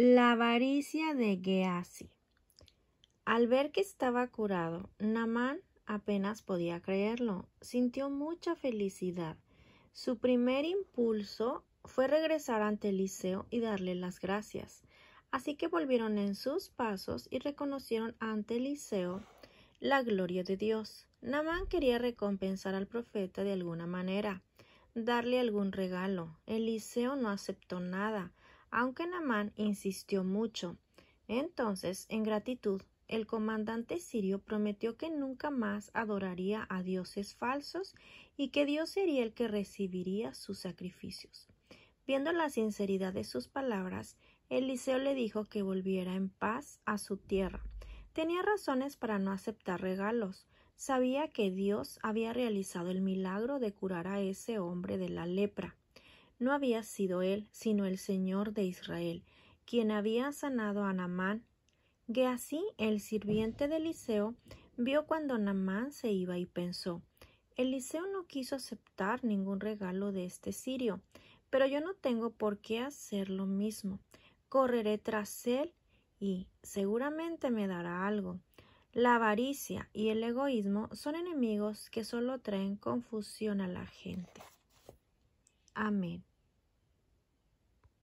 La avaricia de Geasi Al ver que estaba curado, Naamán apenas podía creerlo. Sintió mucha felicidad. Su primer impulso fue regresar ante Eliseo y darle las gracias. Así que volvieron en sus pasos y reconocieron ante Eliseo la gloria de Dios. Naamán quería recompensar al profeta de alguna manera, darle algún regalo. Eliseo no aceptó nada aunque Namán insistió mucho. Entonces, en gratitud, el comandante sirio prometió que nunca más adoraría a dioses falsos y que Dios sería el que recibiría sus sacrificios. Viendo la sinceridad de sus palabras, Eliseo le dijo que volviera en paz a su tierra. Tenía razones para no aceptar regalos. Sabía que Dios había realizado el milagro de curar a ese hombre de la lepra no había sido él, sino el Señor de Israel, quien había sanado a Namán. así el sirviente de Eliseo, vio cuando Namán se iba y pensó Eliseo no quiso aceptar ningún regalo de este sirio, pero yo no tengo por qué hacer lo mismo. Correré tras él y seguramente me dará algo. La avaricia y el egoísmo son enemigos que solo traen confusión a la gente. Amén.